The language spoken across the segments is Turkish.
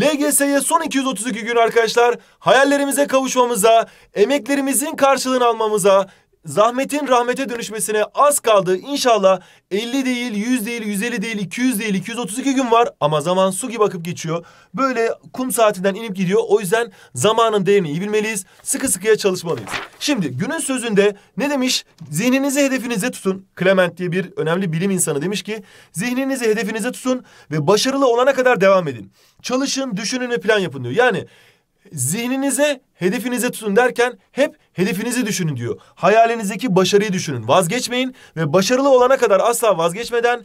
LGS'ye son 232 gün arkadaşlar hayallerimize kavuşmamıza, emeklerimizin karşılığını almamıza, Zahmetin rahmete dönüşmesine az kaldı. İnşallah 50 değil, 100 değil, 150 değil, 200 değil, 232 gün var. Ama zaman su gibi akıp geçiyor. Böyle kum saatinden inip gidiyor. O yüzden zamanın değerini iyi bilmeliyiz. Sıkı sıkıya çalışmalıyız. Şimdi günün sözünde ne demiş? Zihninizi hedefinize tutun. Clement diye bir önemli bilim insanı demiş ki... ...zihninizi hedefinize tutun ve başarılı olana kadar devam edin. Çalışın, düşünün ve plan yapın diyor. Yani zihninize hedefinize tutun derken hep hedefinizi düşünün diyor. Hayalinizdeki başarıyı düşünün. Vazgeçmeyin ve başarılı olana kadar asla vazgeçmeden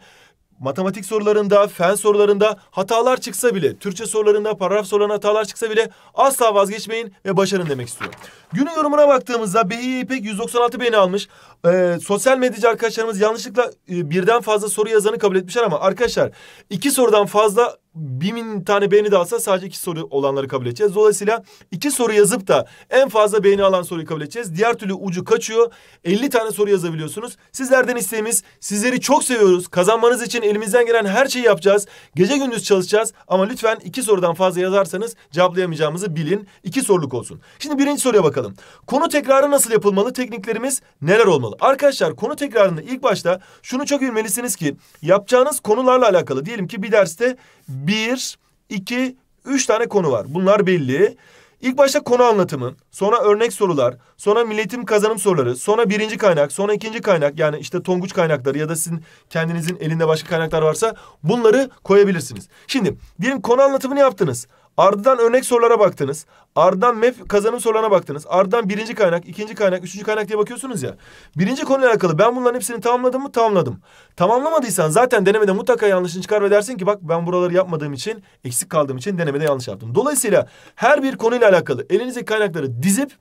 matematik sorularında, fen sorularında hatalar çıksa bile, Türkçe sorularında, paragraf sorularında hatalar çıksa bile asla vazgeçmeyin ve başarın demek istiyor. Günün yorumuna baktığımızda Behiye İpek 196 beğeni almış e, sosyal medyacı arkadaşlarımız yanlışlıkla e, birden fazla soru yazanı kabul etmişler ama arkadaşlar iki sorudan fazla bin tane beğeni de alsa sadece iki soru olanları kabul edeceğiz. Dolayısıyla iki soru yazıp da en fazla beğeni alan soruyu kabul edeceğiz. Diğer türlü ucu kaçıyor. 50 tane soru yazabiliyorsunuz. Sizlerden isteğimiz sizleri çok seviyoruz. Kazanmanız için elimizden gelen her şeyi yapacağız. Gece gündüz çalışacağız ama lütfen iki sorudan fazla yazarsanız cevaplayamayacağımızı bilin. İki soruluk olsun. Şimdi birinci soruya bakalım. Konu tekrarı nasıl yapılmalı? Tekniklerimiz neler olmalı? olmalı. Arkadaşlar konu tekrarında ilk başta şunu çok bilmelisiniz ki yapacağınız konularla alakalı. Diyelim ki bir derste bir, iki, üç tane konu var. Bunlar belli. İlk başta konu anlatımı, sonra örnek sorular, sonra milletim kazanım soruları, sonra birinci kaynak, sonra ikinci kaynak yani işte Tonguç kaynakları ya da sizin kendinizin elinde başka kaynaklar varsa bunları koyabilirsiniz. Şimdi diyelim konu anlatımını yaptınız. Ardından örnek sorulara baktınız. Ardından MEF kazanım sorularına baktınız. Ardından birinci kaynak, ikinci kaynak, üçüncü kaynak diye bakıyorsunuz ya. Birinci konuyla alakalı ben bunların hepsini tamamladım mı? Tamamladım. Tamamlamadıysan zaten denemede mutlaka yanlışını çıkar ve dersin ki bak ben buraları yapmadığım için, eksik kaldığım için denemede yanlış yaptım. Dolayısıyla her bir konuyla alakalı elinizdeki kaynakları dizip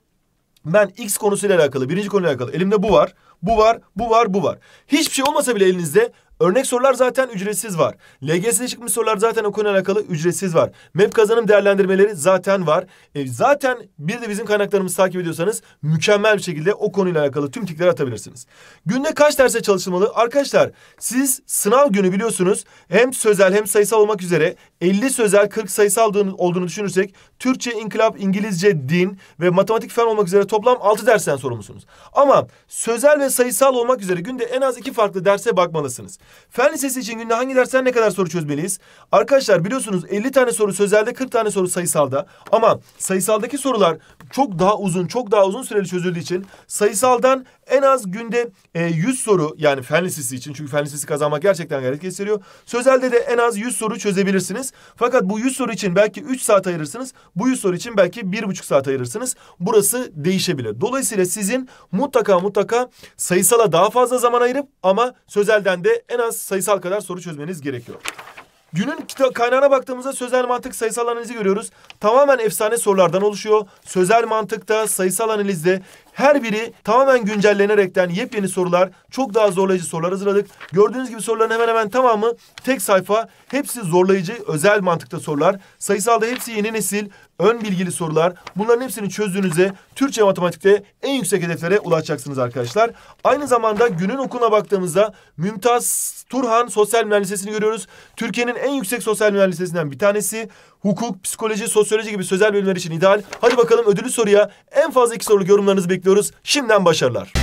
ben X konusuyla alakalı, birinci konuyla alakalı elimde bu var, bu var, bu var, bu var. Hiçbir şey olmasa bile elinizde Örnek sorular zaten ücretsiz var. LGS'de çıkmış sorular zaten okuyla alakalı ücretsiz var. MEP kazanım değerlendirmeleri zaten var. E, zaten bir de bizim kaynaklarımızı takip ediyorsanız mükemmel bir şekilde o konuyla alakalı tüm tikleri atabilirsiniz. Günde kaç derse çalışılmalı? Arkadaşlar siz sınav günü biliyorsunuz hem sözel hem sayısal olmak üzere 50 sözel 40 sayısal olduğunu düşünürsek Türkçe, inkılap, İngilizce, din ve matematik fen olmak üzere toplam altı dersten sorumlusunuz. Ama sözel ve sayısal olmak üzere günde en az iki farklı derse bakmalısınız. Fen lisesi için günde hangi dersten ne kadar soru çözmeliyiz? Arkadaşlar biliyorsunuz 50 tane soru sözelde 40 tane soru sayısalda ama sayısaldaki sorular çok daha uzun, çok daha uzun süreli çözüldüğü için sayısaldan en az günde 100 e, soru yani fen lisesi için çünkü fen lisesi kazanmak gerçekten gayret gösteriyor. Sözelde de en az 100 soru çözebilirsiniz. Fakat bu 100 soru için belki 3 saat ayırırsınız. Bu yüz soru için belki bir buçuk saat ayırırsınız. Burası değişebilir. Dolayısıyla sizin mutlaka mutlaka sayısala daha fazla zaman ayırıp ama sözelden de en az sayısal kadar soru çözmeniz gerekiyor. Günün kaynağına baktığımızda sözel mantık sayısal analizi görüyoruz. Tamamen efsane sorulardan oluşuyor. Sözel mantıkta, sayısal analizde her biri tamamen güncellenerekten yepyeni sorular, çok daha zorlayıcı sorular hazırladık. Gördüğünüz gibi soruların hemen hemen tamamı tek sayfa. Hepsi zorlayıcı, özel mantıkta sorular. Sayısalda hepsi yeni nesil, ön bilgili sorular. Bunların hepsini çözdüğünüzde Türkçe matematikte en yüksek hedeflere ulaşacaksınız arkadaşlar. Aynı zamanda günün okuluna baktığımızda Mümtaz Turhan Sosyal Bilimler Lisesi'ni görüyoruz. Türkiye'nin en yüksek sosyal bilimler lisesinden bir tanesi. Hukuk, psikoloji, sosyoloji gibi sözel bölümler için ideal. Hadi bakalım ödülü soruya en fazla iki soru yorumlarınızı bekliyorum bekliyoruz. Şimdiden başarılar.